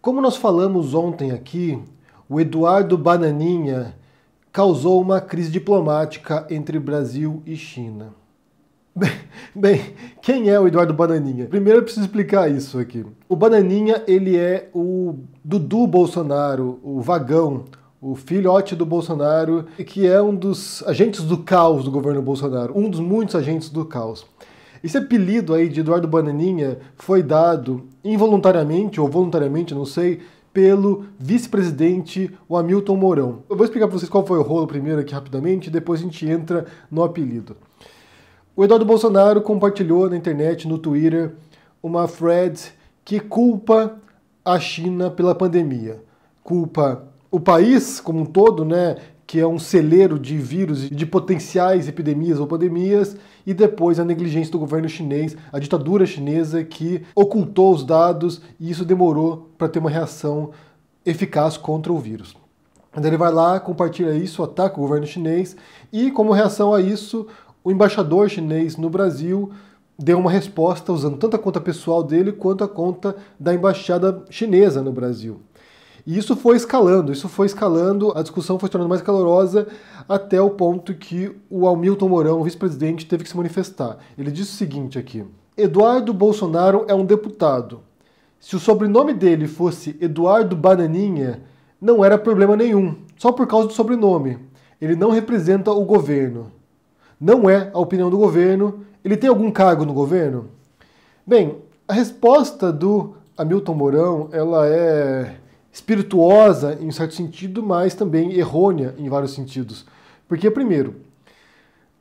Como nós falamos ontem aqui, o Eduardo Bananinha causou uma crise diplomática entre Brasil e China. Bem, quem é o Eduardo Bananinha? Primeiro eu preciso explicar isso aqui. O Bananinha, ele é o Dudu Bolsonaro, o vagão, o filhote do Bolsonaro, que é um dos agentes do caos do governo Bolsonaro, um dos muitos agentes do caos. Esse apelido aí de Eduardo Bananinha foi dado involuntariamente ou voluntariamente, não sei, pelo vice-presidente, o Hamilton Mourão. Eu vou explicar para vocês qual foi o rolo primeiro aqui rapidamente, e depois a gente entra no apelido. O Eduardo Bolsonaro compartilhou na internet, no Twitter, uma thread que culpa a China pela pandemia. Culpa o país como um todo, né? que é um celeiro de vírus e de potenciais epidemias ou pandemias, e depois a negligência do governo chinês, a ditadura chinesa que ocultou os dados e isso demorou para ter uma reação eficaz contra o vírus. Então ele vai lá, compartilha isso, ataca o governo chinês e, como reação a isso, o embaixador chinês no Brasil deu uma resposta usando tanto a conta pessoal dele quanto a conta da embaixada chinesa no Brasil. E isso foi escalando, isso foi escalando, a discussão foi se tornando mais calorosa até o ponto que o Hamilton Mourão, vice-presidente, teve que se manifestar. Ele disse o seguinte aqui: Eduardo Bolsonaro é um deputado. Se o sobrenome dele fosse Eduardo Bananinha, não era problema nenhum, só por causa do sobrenome. Ele não representa o governo. Não é a opinião do governo. Ele tem algum cargo no governo? Bem, a resposta do Hamilton Mourão, ela é espirituosa em um certo sentido, mas também errônea em vários sentidos. Porque, primeiro,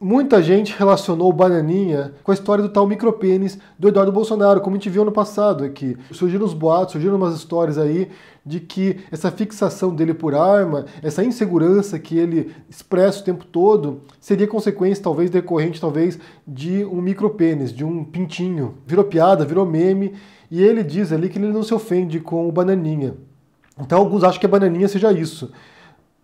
muita gente relacionou o Bananinha com a história do tal micropênis do Eduardo Bolsonaro, como a gente viu ano passado aqui. É surgiram uns boatos, surgiram umas histórias aí de que essa fixação dele por arma, essa insegurança que ele expressa o tempo todo, seria consequência, talvez, decorrente, talvez, de um micropênis, de um pintinho. Virou piada, virou meme, e ele diz ali que ele não se ofende com o Bananinha. Então alguns acham que a é bananinha seja isso.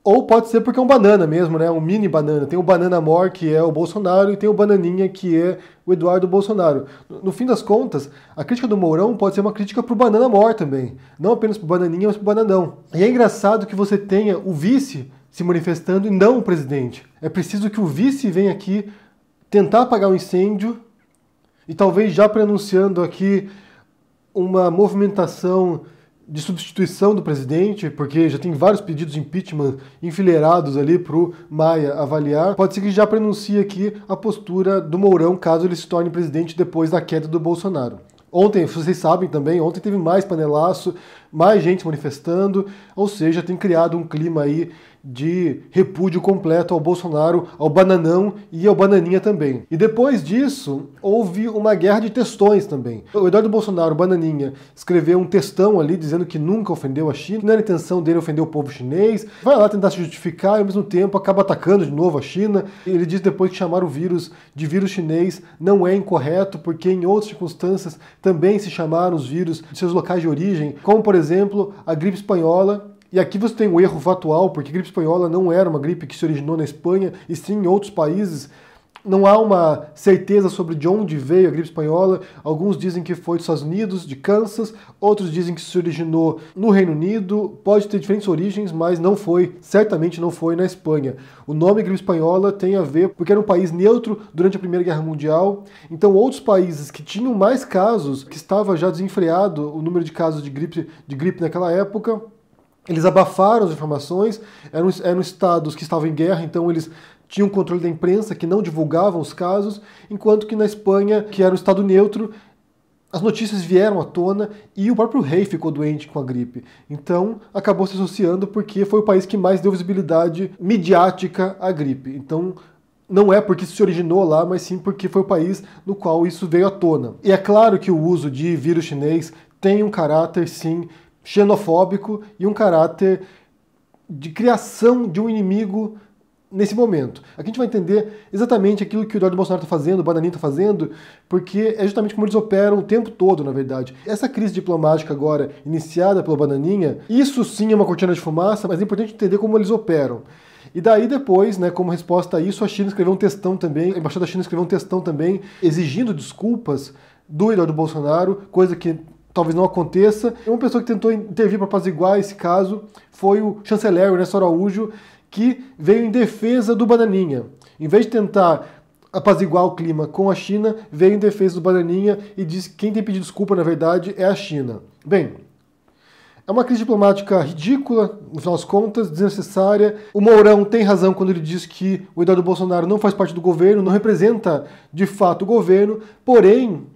Ou pode ser porque é um banana mesmo, né? Um mini banana. Tem o Banana More, que é o Bolsonaro, e tem o Bananinha, que é o Eduardo Bolsonaro. No fim das contas, a crítica do Mourão pode ser uma crítica pro Banana More também. Não apenas pro Bananinha, mas pro Bananão. E é engraçado que você tenha o vice se manifestando e não o presidente. É preciso que o vice venha aqui tentar apagar o um incêndio e talvez já prenunciando aqui uma movimentação de substituição do presidente, porque já tem vários pedidos de impeachment enfileirados ali para o Maia avaliar, pode ser que já prenuncie aqui a postura do Mourão caso ele se torne presidente depois da queda do Bolsonaro. Ontem, vocês sabem também, ontem teve mais panelaço, mais gente manifestando, ou seja, tem criado um clima aí de repúdio completo ao Bolsonaro, ao Bananão e ao Bananinha também. E depois disso, houve uma guerra de textões também. O Eduardo Bolsonaro, o Bananinha, escreveu um textão ali dizendo que nunca ofendeu a China, que não era intenção dele ofender o povo chinês, vai lá tentar se justificar e ao mesmo tempo acaba atacando de novo a China. Ele diz depois que chamar o vírus de vírus chinês não é incorreto, porque em outras circunstâncias também se chamaram os vírus de seus locais de origem, como por exemplo a gripe espanhola e aqui você tem um erro fatal, porque a gripe espanhola não era uma gripe que se originou na Espanha, e sim em outros países. Não há uma certeza sobre de onde veio a gripe espanhola. Alguns dizem que foi dos Estados Unidos, de Kansas, outros dizem que se originou no Reino Unido. Pode ter diferentes origens, mas não foi, certamente não foi na Espanha. O nome gripe espanhola tem a ver porque era um país neutro durante a Primeira Guerra Mundial. Então, outros países que tinham mais casos, que estava já desenfreado o número de casos de gripe, de gripe naquela época, eles abafaram as informações, eram, eram estados que estavam em guerra, então eles tinham controle da imprensa, que não divulgavam os casos, enquanto que na Espanha, que era um estado neutro, as notícias vieram à tona e o próprio rei ficou doente com a gripe. Então acabou se associando porque foi o país que mais deu visibilidade midiática à gripe. Então não é porque isso se originou lá, mas sim porque foi o país no qual isso veio à tona. E é claro que o uso de vírus chinês tem um caráter sim xenofóbico e um caráter de criação de um inimigo nesse momento. Aqui a gente vai entender exatamente aquilo que o Eduardo Bolsonaro está fazendo, o Bananinho está fazendo, porque é justamente como eles operam o tempo todo, na verdade. Essa crise diplomática agora, iniciada pelo Bananinha, isso sim é uma cortina de fumaça, mas é importante entender como eles operam. E daí depois, né, como resposta a isso, a China escreveu um testão também, a Embaixada da China escreveu um testão também, exigindo desculpas do Eduardo Bolsonaro, coisa que talvez não aconteça. Uma pessoa que tentou intervir para apaziguar esse caso foi o chanceler Ernesto Araújo, que veio em defesa do Bananinha. Em vez de tentar apaziguar o clima com a China, veio em defesa do Bananinha e disse que quem tem pedido desculpa, na verdade, é a China. Bem, é uma crise diplomática ridícula, no final das contas, desnecessária. O Mourão tem razão quando ele diz que o Eduardo Bolsonaro não faz parte do governo, não representa de fato o governo, porém,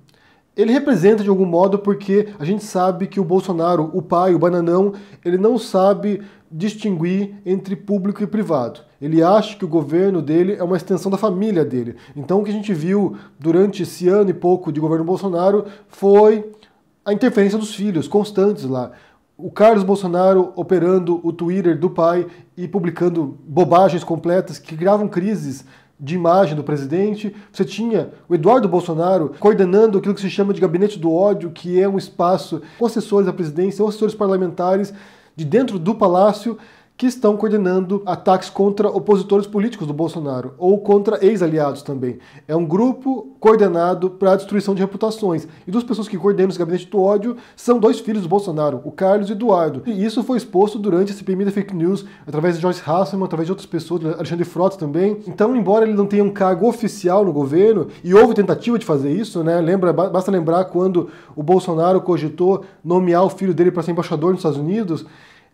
ele representa de algum modo porque a gente sabe que o Bolsonaro, o pai, o bananão, ele não sabe distinguir entre público e privado. Ele acha que o governo dele é uma extensão da família dele. Então o que a gente viu durante esse ano e pouco de governo Bolsonaro foi a interferência dos filhos constantes lá. O Carlos Bolsonaro operando o Twitter do pai e publicando bobagens completas que gravam crises de imagem do presidente, você tinha o Eduardo Bolsonaro coordenando aquilo que se chama de gabinete do ódio, que é um espaço com assessores da presidência, ou assessores parlamentares de dentro do palácio que estão coordenando ataques contra opositores políticos do Bolsonaro ou contra ex-aliados também. É um grupo coordenado para a destruição de reputações. E duas pessoas que coordenam esse gabinete do ódio são dois filhos do Bolsonaro, o Carlos e Eduardo. E isso foi exposto durante esse período da Fake News, através de Joyce Hasselman, através de outras pessoas, Alexandre Frota também. Então, embora ele não tenha um cargo oficial no governo, e houve tentativa de fazer isso, né? Lembra, basta lembrar quando o Bolsonaro cogitou nomear o filho dele para ser embaixador nos Estados Unidos.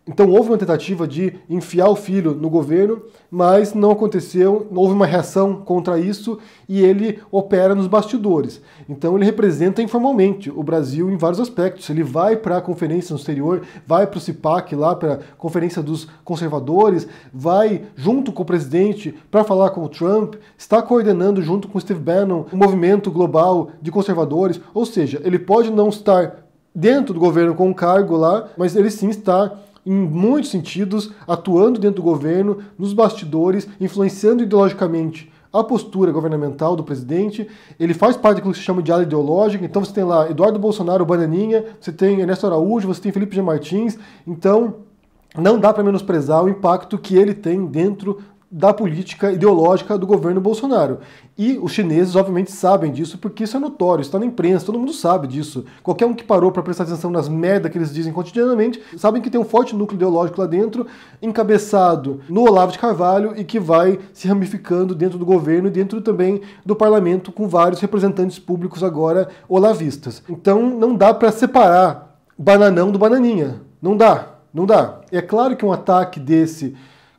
Então houve uma tentativa de enfiar o filho no governo, mas não aconteceu, houve uma reação contra isso e ele opera nos bastidores. Então ele representa informalmente o Brasil em vários aspectos. Ele vai para a conferência no exterior, vai para o CIPAC lá, para a conferência dos conservadores, vai junto com o presidente para falar com o Trump, está coordenando junto com Steve Bannon o um movimento global de conservadores, ou seja, ele pode não estar dentro do governo com um cargo lá, mas ele sim está em muitos sentidos, atuando dentro do governo, nos bastidores, influenciando ideologicamente a postura governamental do presidente. Ele faz parte daquilo que se chama de ala ideológica. Então você tem lá Eduardo Bolsonaro, Bananinha, você tem Ernesto Araújo, você tem Felipe G. Martins. Então não dá para menosprezar o impacto que ele tem dentro da política ideológica do governo Bolsonaro. E os chineses, obviamente, sabem disso, porque isso é notório, está na imprensa, todo mundo sabe disso. Qualquer um que parou para prestar atenção nas merdas que eles dizem cotidianamente, sabem que tem um forte núcleo ideológico lá dentro, encabeçado no Olavo de Carvalho e que vai se ramificando dentro do governo e dentro também do parlamento, com vários representantes públicos agora olavistas. Então não dá para separar bananão do bananinha. Não dá, não dá. É claro que um ataque desse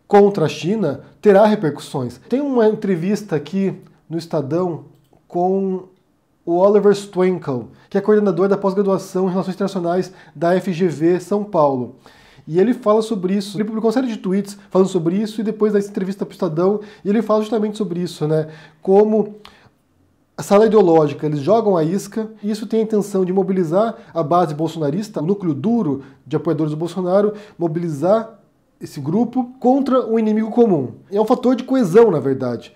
contra a China terá repercussões. Tem uma entrevista aqui no Estadão com o Oliver Stwenkel, que é coordenador da pós-graduação em Relações Internacionais da FGV São Paulo. E ele fala sobre isso. Ele publicou uma série de tweets falando sobre isso e depois dessa entrevista para o Estadão, e ele fala justamente sobre isso, né? Como a sala ideológica, eles jogam a isca, e isso tem a intenção de mobilizar a base bolsonarista, o núcleo duro de apoiadores do Bolsonaro, mobilizar esse grupo contra um inimigo comum. É um fator de coesão, na verdade.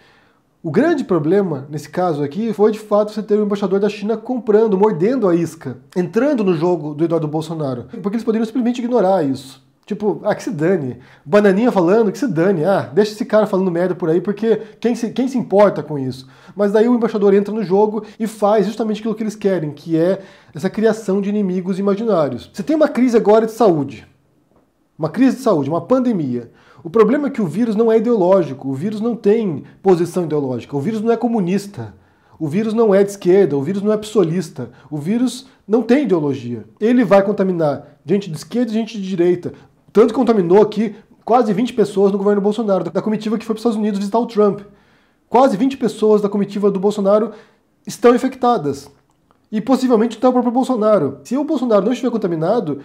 O grande problema, nesse caso aqui, foi de fato você ter o embaixador da China comprando, mordendo a isca, entrando no jogo do Eduardo Bolsonaro. Porque eles poderiam simplesmente ignorar isso. Tipo, ah, que se dane. Bananinha falando, que se dane. Ah, deixa esse cara falando merda por aí, porque quem se, quem se importa com isso? Mas daí o embaixador entra no jogo e faz justamente aquilo que eles querem, que é essa criação de inimigos imaginários. Você tem uma crise agora de saúde uma crise de saúde, uma pandemia. O problema é que o vírus não é ideológico, o vírus não tem posição ideológica, o vírus não é comunista, o vírus não é de esquerda, o vírus não é psolista, o vírus não tem ideologia. Ele vai contaminar gente de esquerda e gente de direita. Tanto contaminou aqui quase 20 pessoas no governo Bolsonaro, da comitiva que foi para os Estados Unidos visitar o Trump. Quase 20 pessoas da comitiva do Bolsonaro estão infectadas. E possivelmente até então o próprio Bolsonaro. Se o Bolsonaro não estiver contaminado,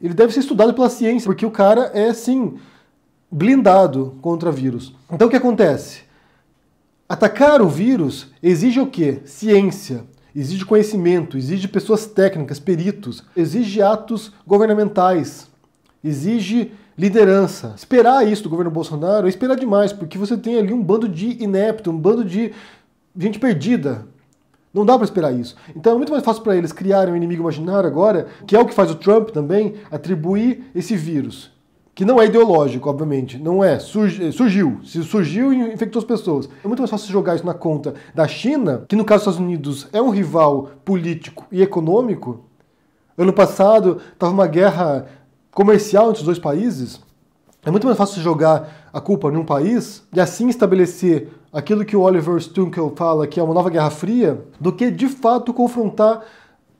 ele deve ser estudado pela ciência, porque o cara é, sim, blindado contra vírus. Então o que acontece? Atacar o vírus exige o quê? Ciência, exige conhecimento, exige pessoas técnicas, peritos, exige atos governamentais, exige liderança. Esperar isso do governo Bolsonaro é esperar demais, porque você tem ali um bando de inepto, um bando de gente perdida, não dá para esperar isso. Então é muito mais fácil para eles criarem um inimigo imaginário agora, que é o que faz o Trump também, atribuir esse vírus. Que não é ideológico, obviamente. Não é. Eh, surgiu. Se surgiu e infectou as pessoas. É muito mais fácil jogar isso na conta da China, que no caso dos Estados Unidos é um rival político e econômico. Ano passado estava uma guerra comercial entre os dois países. É muito mais fácil jogar a culpa num país e assim estabelecer aquilo que o Oliver Stunkel fala que é uma nova guerra fria, do que de fato confrontar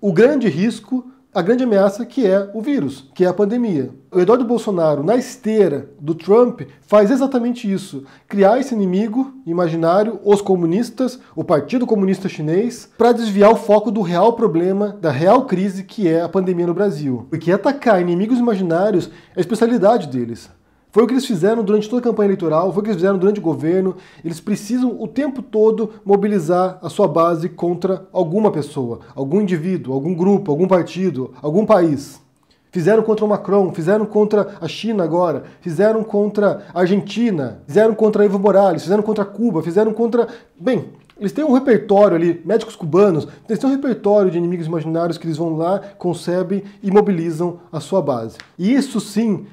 o grande risco, a grande ameaça que é o vírus, que é a pandemia. O Eduardo Bolsonaro, na esteira do Trump, faz exatamente isso: criar esse inimigo imaginário, os comunistas, o Partido Comunista Chinês, para desviar o foco do real problema, da real crise que é a pandemia no Brasil. Porque é atacar inimigos imaginários é a especialidade deles. Foi o que eles fizeram durante toda a campanha eleitoral, foi o que eles fizeram durante o governo. Eles precisam o tempo todo mobilizar a sua base contra alguma pessoa, algum indivíduo, algum grupo, algum partido, algum país. Fizeram contra o Macron, fizeram contra a China agora, fizeram contra a Argentina, fizeram contra Evo Morales, fizeram contra Cuba, fizeram contra. Bem, eles têm um repertório ali, médicos cubanos, eles têm um repertório de inimigos imaginários que eles vão lá, concebem e mobilizam a sua base. E isso sim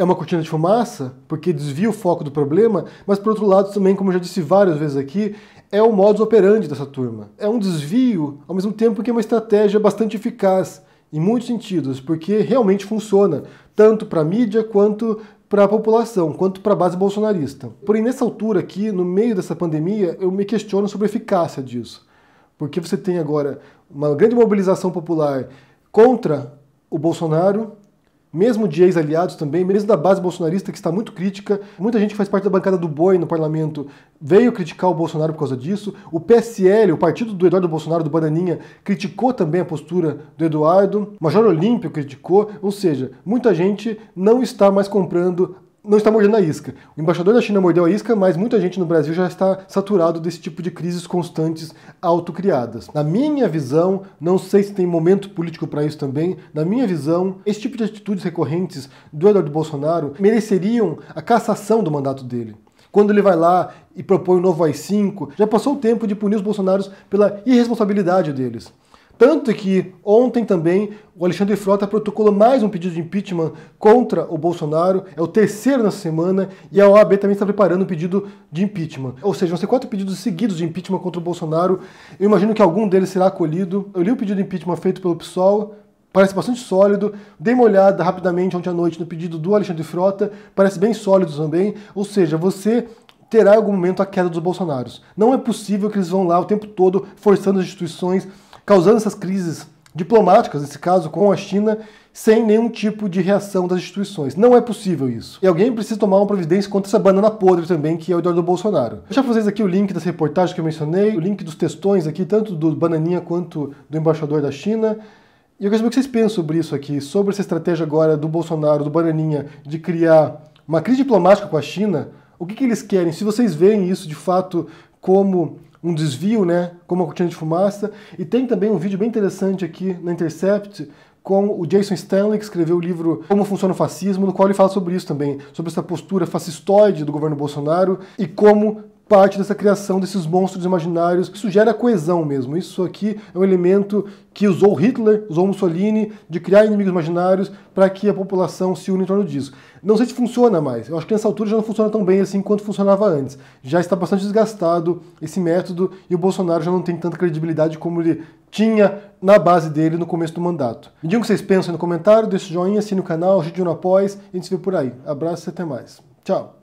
é uma cortina de fumaça, porque desvia o foco do problema, mas por outro lado também, como eu já disse várias vezes aqui, é o modus operandi dessa turma. É um desvio, ao mesmo tempo que é uma estratégia bastante eficaz, em muitos sentidos, porque realmente funciona, tanto para a mídia quanto para a população, quanto para a base bolsonarista. Porém, nessa altura aqui, no meio dessa pandemia, eu me questiono sobre a eficácia disso. Porque você tem agora uma grande mobilização popular contra o Bolsonaro, mesmo de ex-aliados também, mesmo da base bolsonarista que está muito crítica. Muita gente que faz parte da bancada do Boi no parlamento veio criticar o Bolsonaro por causa disso. O PSL, o partido do Eduardo Bolsonaro, do Bananinha, criticou também a postura do Eduardo. Major Olímpio criticou, ou seja, muita gente não está mais comprando não está mordendo a isca. O embaixador da China mordeu a isca, mas muita gente no Brasil já está saturado desse tipo de crises constantes autocriadas. Na minha visão, não sei se tem momento político para isso também, na minha visão, esse tipo de atitudes recorrentes do Eduardo Bolsonaro mereceriam a cassação do mandato dele quando ele vai lá e propõe o um novo AI-5, já passou o tempo de punir os Bolsonaros pela irresponsabilidade deles. Tanto que ontem também o Alexandre Frota protocolou mais um pedido de impeachment contra o Bolsonaro, é o terceiro na semana, e a OAB também está preparando um pedido de impeachment. Ou seja, vão ser quatro pedidos seguidos de impeachment contra o Bolsonaro. Eu imagino que algum deles será acolhido. Eu li o pedido de impeachment feito pelo PSOL, parece bastante sólido. Dei uma olhada rapidamente ontem à noite no pedido do Alexandre Frota, parece bem sólido também. Ou seja, você terá em algum momento a queda dos Bolsonaros. Não é possível que eles vão lá o tempo todo forçando as instituições causando essas crises diplomáticas, nesse caso com a China, sem nenhum tipo de reação das instituições. Não é possível isso. E alguém precisa tomar uma providência contra essa banana podre também, que é o Eduardo Bolsonaro. Vou deixar pra vocês aqui o link das reportagens que eu mencionei, o link dos textões aqui, tanto do Bananinha quanto do embaixador da China. E eu quero saber o que vocês pensam sobre isso aqui, sobre essa estratégia agora do Bolsonaro, do Bananinha, de criar uma crise diplomática com a China. O que, que eles querem? Se vocês veem isso de fato como um desvio, né, como a cortina de fumaça. E tem também um vídeo bem interessante aqui na Intercept com o Jason Stanley, que escreveu o livro Como Funciona o Fascismo, no qual ele fala sobre isso também, sobre essa postura fascistoide do governo Bolsonaro e como parte dessa criação desses monstros imaginários. Isso gera coesão mesmo. Isso aqui é um elemento que usou Hitler, usou Mussolini, de criar inimigos imaginários para que a população se une em torno disso. Não sei se funciona mais. Eu acho que nessa altura já não funciona tão bem assim quanto funcionava antes. Já está bastante desgastado esse método e o Bolsonaro já não tem tanta credibilidade como ele tinha na base dele no começo do mandato. Me digam o que vocês pensam aí no comentário, deixe joinha, assine o canal, ajude no após e a gente se vê por aí. Abraço e até mais. Tchau!